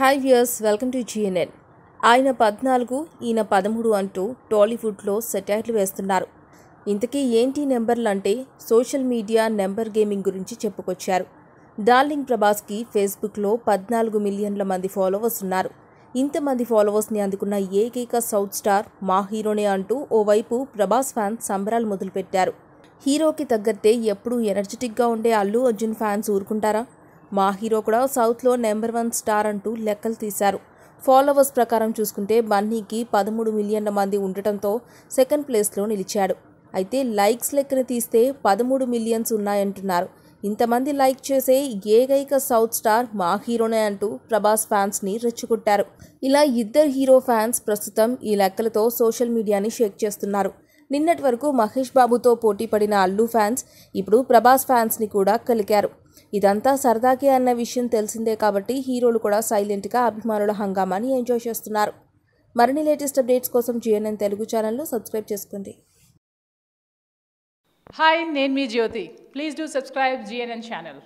hi viewers welcome to GNN ఆయన పద్నాలుగు ఈయన పదమూడు అంటూ టాలీవుడ్లో సెటైర్లు వేస్తున్నారు ఇంతకీ ఏంటి నెంబర్లు అంటే సోషల్ మీడియా నెంబర్ గేమింగ్ గురించి చెప్పుకొచ్చారు డార్లింగ్ ప్రభాస్కి ఫేస్బుక్లో పద్నాలుగు మిలియన్ల మంది ఫాలోవర్స్ ఉన్నారు ఇంతమంది ఫాలోవర్స్ని అందుకున్న ఏకైక సౌత్ స్టార్ మా హీరోనే అంటూ ఓవైపు ప్రభాస్ ఫ్యాన్స్ సంబరాలు మొదలుపెట్టారు హీరోకి తగ్గట్టే ఎప్పుడూ ఎనర్జెటిక్గా ఉండే అల్లు అర్జున్ ఫ్యాన్స్ ఊరుకుంటారా మా హీరో కూడా సౌత్లో నెంబర్ వన్ స్టార్ అంటూ లెక్కలు తీశారు ఫాలోవర్స్ ప్రకారం చూసుకుంటే బన్నీకి పదమూడు మిలియన్ల మంది ఉండటంతో సెకండ్ ప్లేస్లో నిలిచాడు అయితే లైక్స్ లెక్కన తీస్తే పదమూడు మిలియన్స్ ఉన్నాయంటున్నారు ఇంతమంది లైక్ చేసే ఏకైక సౌత్ స్టార్ మా హీరోనే అంటూ ప్రభాస్ ఫ్యాన్స్ని రెచ్చుకుంటారు ఇలా ఇద్దరు హీరో ఫ్యాన్స్ ప్రస్తుతం ఈ లెక్కలతో సోషల్ మీడియాని షేక్ చేస్తున్నారు నిన్నటి వరకు మహేష్ బాబుతో పోటీ పడిన అల్లు ఫ్యాన్స్ ఇప్పుడు ప్రభాస్ ఫ్యాన్స్ని కూడా కలికారు ఇదంతా సరదాకే అన్న విషయం తెలిసిందే కాబట్టి హీరోలు కూడా సైలెంట్గా అభిమానుల హంగామాని ఎంజాయ్ చేస్తున్నారు మరిన్ని లేటెస్ట్ అప్డేట్స్ కోసం జిఎన్ఎన్ తెలుగు ఛానల్ను సబ్స్క్రైబ్ చేసుకోండి హాయ్ నేను మీ Jyothi please do subscribe GNN channel